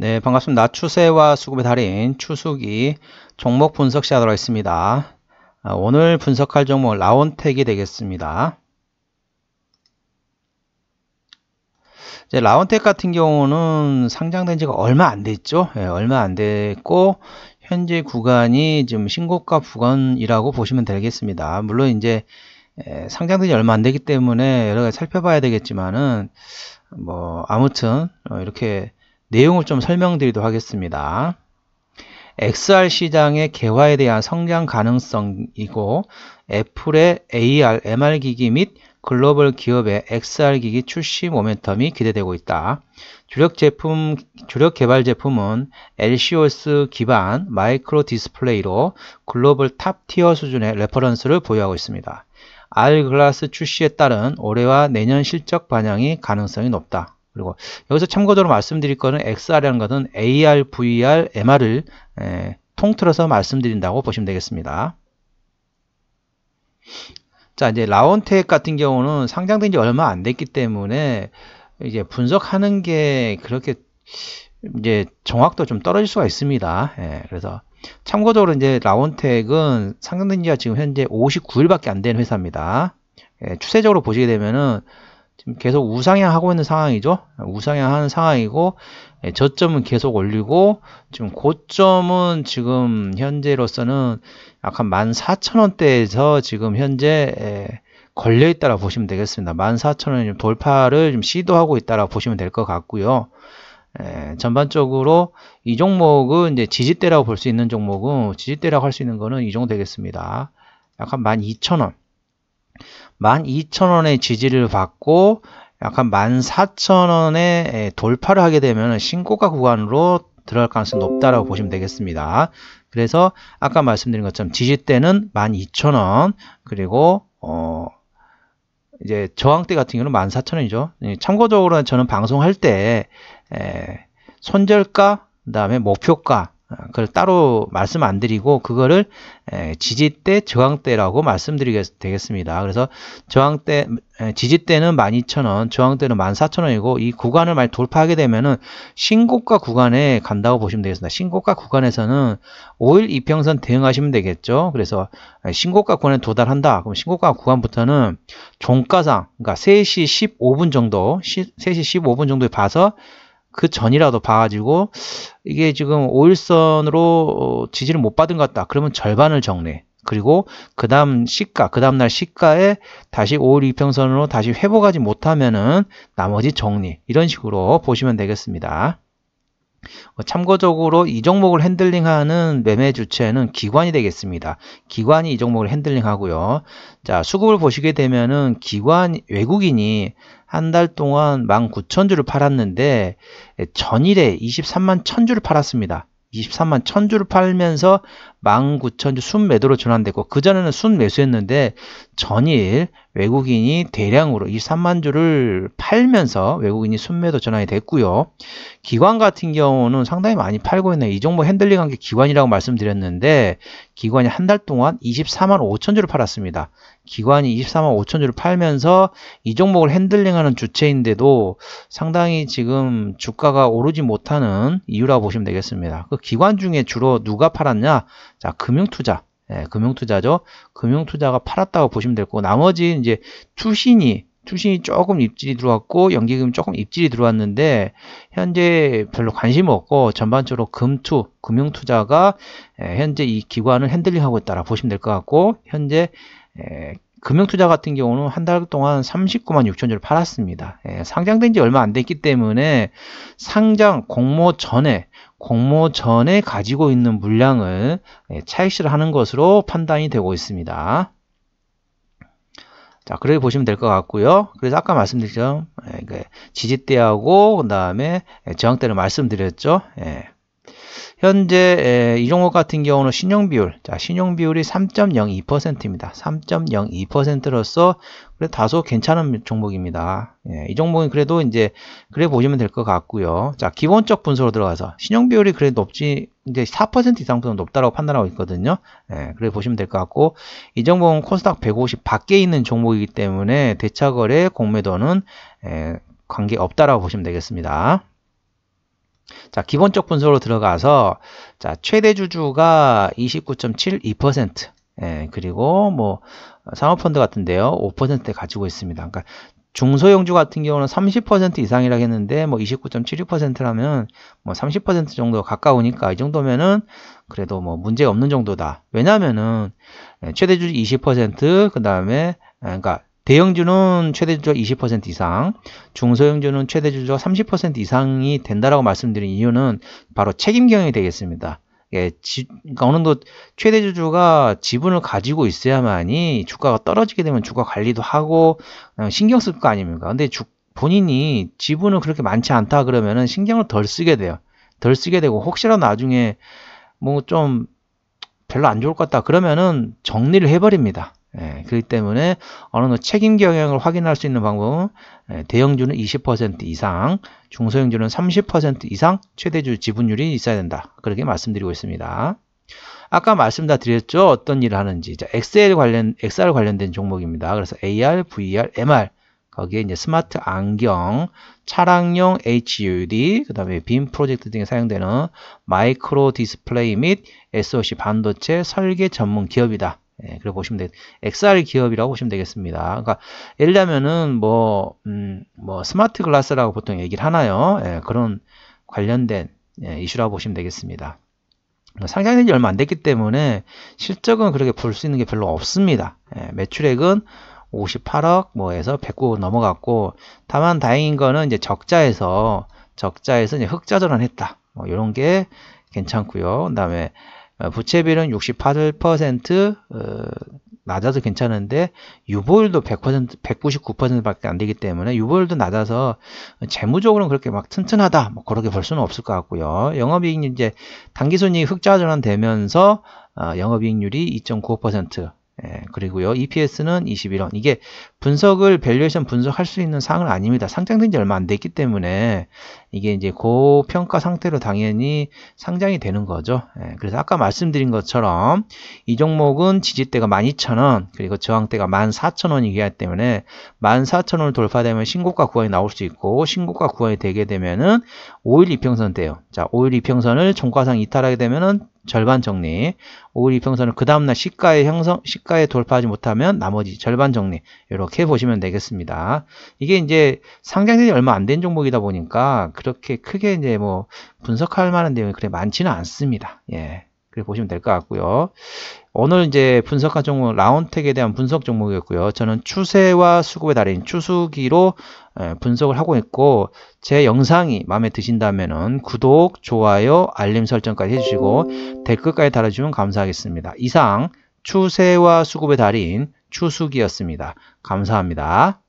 네, 반갑습니다. 추세와 수급의 달인 추수기 종목 분석 시작하도록 하겠습니다. 아, 오늘 분석할 종목 라온텍이 되겠습니다. 이제 라온텍 같은 경우는 상장된 지가 얼마 안 됐죠. 예, 얼마 안 됐고 현재 구간이 지금 신고가 구간이라고 보시면 되겠습니다. 물론 이제 예, 상장된 지 얼마 안 되기 때문에 여러 가지 살펴봐야 되겠지만은 뭐 아무튼 어, 이렇게 내용을 좀 설명드리도록 하겠습니다. XR 시장의 개화에 대한 성장 가능성이고 애플의 AR, MR 기기 및 글로벌 기업의 XR 기기 출시 모멘텀이 기대되고 있다. 주력 제품, 주력 개발 제품은 LCOS 기반 마이크로 디스플레이로 글로벌 탑 티어 수준의 레퍼런스를 보유하고 있습니다. R 글라스 출시에 따른 올해와 내년 실적 반영이 가능성이 높다. 그리고 여기서 참고적으로 말씀드릴 거는 XR이라는 것은 AR, VR, MR을 에, 통틀어서 말씀드린다고 보시면 되겠습니다. 자 이제 라운텍 같은 경우는 상장된 지 얼마 안 됐기 때문에 이제 분석하는 게 그렇게 이제 정확도 좀 떨어질 수가 있습니다. 예, 그래서 참고적으로 이제 라운텍은 상장된 지가 지금 현재 59일밖에 안 된 회사입니다. 예, 추세적으로 보시게 되면은 지금 계속 우상향 하고 있는 상황이죠. 우상향 하는 상황이고 예, 저점은 계속 올리고 지금 고점은 지금 현재로서는 약간 14,000원대에서 지금 현재 예, 걸려 있다라 보시면 되겠습니다. 14,000원 돌파를 좀 시도하고 있다라 보시면 될 것 같고요. 예, 전반적으로 이 종목은 이제 지지대라고 볼 수 있는 종목은 지지대라고 할 수 있는 거는 이 정도 되겠습니다. 약간 12,000원 12,000원의 지지를 받고 약간 14,000원에 예, 돌파를 하게 되면 신고가 구간으로 들어갈 가능성이 높다라고 보시면 되겠습니다. 그래서 아까 말씀드린 것처럼 지지대는 12,000원 그리고 어 이제 저항대 같은 경우는 14,000원이죠. 예, 참고적으로 저는 방송할 때 예, 손절가 그다음에 목표가 그걸 따로 말씀 안 드리고 그거를 지지대 저항대라고 말씀드리겠습니다. 그래서 저항대 지지대는 12,000원, 저항대는 14,000원이고 이 구간을 많이 돌파하게 되면은 신고가 구간에 간다고 보시면 되겠습니다. 신고가 구간에서는 5일 이평선 대응하시면 되겠죠. 그래서 신고가 구간에 도달한다. 그럼 신고가 구간부터는 종가상, 그러니까 3시 15분 정도, 3시 15분 정도에 봐서 그 전이라도 봐가지고 이게 지금 5일선으로 어, 지지를 못 받은 것 같다. 그러면 절반을 정리. 그리고 그 다음 시가, 그 다음날 시가에 다시 5일 이평선으로 다시 회복하지 못하면은 나머지 정리. 이런 식으로 보시면 되겠습니다. 어, 참고적으로 이 종목을 핸들링하는 매매 주체는 기관이 되겠습니다. 기관이 이 종목을 핸들링하고요. 자 수급을 보시게 되면은 기관 외국인이 한달 동안 19,000주를 팔았는데 예, 전일에 23만 1,000주를 팔았습니다. 23만 1000주를 팔면서 19,000주 순매도로 전환됐고 그전에는 순매수했는데 전일 외국인이 대량으로 2 3만 주를 팔면서 외국인이 순매도 전환이 됐고요. 기관 같은 경우는 상당히 많이 팔고 있네요. 이 종목 핸들링한 게 기관이라고 말씀드렸는데 기관이 한 달 동안 24만 5천 주를 팔았습니다. 기관이 24만 5천 주를 팔면서 이 종목을 핸들링하는 주체인데도 상당히 지금 주가가 오르지 못하는 이유라고 보시면 되겠습니다. 그 기관 중에 주로 누가 팔았냐? 자, 금융투자. 예, 금융투자죠. 금융투자가 팔았다고 보시면 될 거고 나머지 이제 투신이 투신이 조금 입질이 들어왔고 연기금 조금 입질이 들어왔는데 현재 별로 관심 없고 전반적으로 금투 금융투자가 예, 현재 이 기관을 핸들링하고 있다라 보시면 될 것 같고 현재 예, 금융투자 같은 경우는 한 달 동안 39만 6천 주를 팔았습니다. 예, 상장된 지 얼마 안 됐기 때문에 상장 공모 전에 공모 전에 가지고 있는 물량을 예, 차익실을 하는 것으로 판단이 되고 있습니다. 자, 그렇게 보시면 될 것 같고요. 그래서 아까 말씀드렸죠. 예, 그 지지대하고 그 다음에 예, 저항대를 말씀드렸죠. 예. 현재 에, 이 종목 같은 경우는 신용비율, 자 신용비율이 3.02%입니다. 3.02%로서 그래 다소 괜찮은 종목입니다. 예, 이 종목은 그래도 이제 그래 보시면 될 것 같고요. 자 기본적 분석으로 들어가서 신용비율이 그래 높지 이제 4% 이상부터 높다라고 판단하고 있거든요. 예, 그래 보시면 될 것 같고 이 종목은 코스닥 150 밖에 있는 종목이기 때문에 대차거래 공매도는 예, 관계 없다라고 보시면 되겠습니다. 자, 기본적 분석으로 들어가서 자, 최대 주주가 29.72% 예, 그리고 뭐 상업펀드 같은데요. 5%대 가지고 있습니다. 그러니까 중소형주 같은 경우는 30% 이상이라 했는데 뭐2 9 7 2라면뭐 30% 정도 가까우니까 이 정도면은 그래도 뭐 문제 없는 정도다. 왜냐면은 예, 최대주주 20%그 다음에 예, 그러니까 대형주는 최대 주주가 20% 이상, 중소형주는 최대 주주가 30% 이상이 된다라고 말씀드린 이유는 바로 책임 경영이 되겠습니다. 예, 지, 그러니까 어느 정도 최대 주주가 지분을 가지고 있어야만이 주가가 떨어지게 되면 주가 관리도 하고 어, 신경 쓸 거 아닙니까? 근데 주, 본인이 지분을 그렇게 많지 않다 그러면은 신경을 덜 쓰게 돼요. 덜 쓰게 되고 혹시라도 나중에 뭐 좀 별로 안 좋을 것 같다 그러면은 정리를 해버립니다. 예, 그렇기 때문에 어느 정도 책임 경영을 확인할 수 있는 방법은 예, 대형주는 20% 이상, 중소형주는 30% 이상 최대주 지분율이 있어야 된다. 그렇게 말씀드리고 있습니다. 아까 말씀 다 드렸죠? 어떤 일을 하는지. 자, XL 관련, XR 관련된 종목입니다. 그래서 AR, VR, MR. 거기에 이제 스마트 안경, 차량용 HUD, 그 다음에 빔 프로젝트 등에 사용되는 마이크로 디스플레이 및 SOC 반도체 설계 전문 기업이다. 예, 그래 보시면 되겠, XR 기업이라고 보시면 되겠습니다. 그러니까 예를 들면은 뭐, 음, 뭐 스마트 글라스라고 보통 얘기를 하나요? 예, 그런 관련된 예, 이슈라고 보시면 되겠습니다. 그러니까 상장된 지 얼마 안 됐기 때문에 실적은 그렇게 볼 수 있는 게 별로 없습니다. 예, 매출액은 58억 뭐에서 109억 넘어갔고 다만 다행인 거는 이제 적자에서 적자에서 이제 흑자 전환했다. 뭐 이런 게 괜찮고요. 그다음에 어, 부채비율은 68% 어, 낮아서 괜찮은데 유보율도 100% 199%밖에 안 되기 때문에 유보율도 낮아서 재무적으로는 그렇게 막 튼튼하다 뭐 그렇게 볼 수는 없을 것 같고요. 영업이익 이제 단기순이익 흑자 전환되면서 어, 영업이익률이 2.95% 예, 그리고요 EPS는 21원 이게 분석을 밸류에이션 분석할 수 있는 사항은 아닙니다 상장된 지 얼마 안 됐기 때문에 이게 이제 고평가 상태로 당연히 상장이 되는 거죠. 예, 그래서 아까 말씀드린 것처럼 이 종목은 지지대가 12,000원 그리고 저항대가 14,000원이기 때문에 14,000원을 돌파되면 신고가 구간이 나올 수 있고 신고가 구간이 되게 되면은 5일 이평선 돼요. 자, 5일 이평선을 종가상 이탈하게 되면은 절반 정리. 5일 이평선을 그 다음날 시가에 형성, 시가에 돌파하지 못하면 나머지 절반 정리. 이렇게 보시면 되겠습니다. 이게 이제 상장되지 얼마 안 된 종목이다 보니까 그렇게 크게 이제 뭐 분석할 만한 내용이 그래 많지는 않습니다. 예. 그렇게 보시면 될 것 같고요. 오늘 이제 분석한 종목 라운텍에 대한 분석 종목이었고요. 저는 추세와 수급의 달인 추수기로 예, 분석을 하고 있고 제 영상이 마음에 드신다면은 구독, 좋아요, 알림 설정까지 해주시고 댓글까지 달아주면 감사하겠습니다. 이상 추세와 수급의 달인 추수기였습니다. 감사합니다.